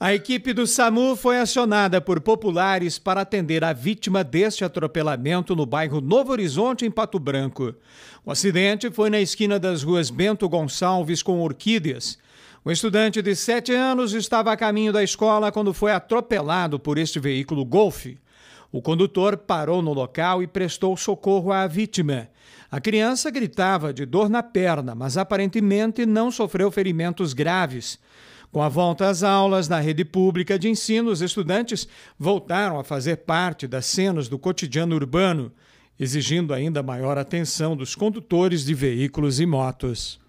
A equipe do SAMU foi acionada por populares para atender a vítima deste atropelamento no bairro Novo Horizonte, em Pato Branco. O acidente foi na esquina das ruas Bento Gonçalves com Orquídeas. O estudante de 7 anos estava a caminho da escola quando foi atropelado por este veículo Golfe. O condutor parou no local e prestou socorro à vítima. A criança gritava de dor na perna, mas aparentemente não sofreu ferimentos graves. Com a volta às aulas na rede pública de ensino, os estudantes voltaram a fazer parte das cenas do cotidiano urbano, exigindo ainda maior atenção dos condutores de veículos e motos.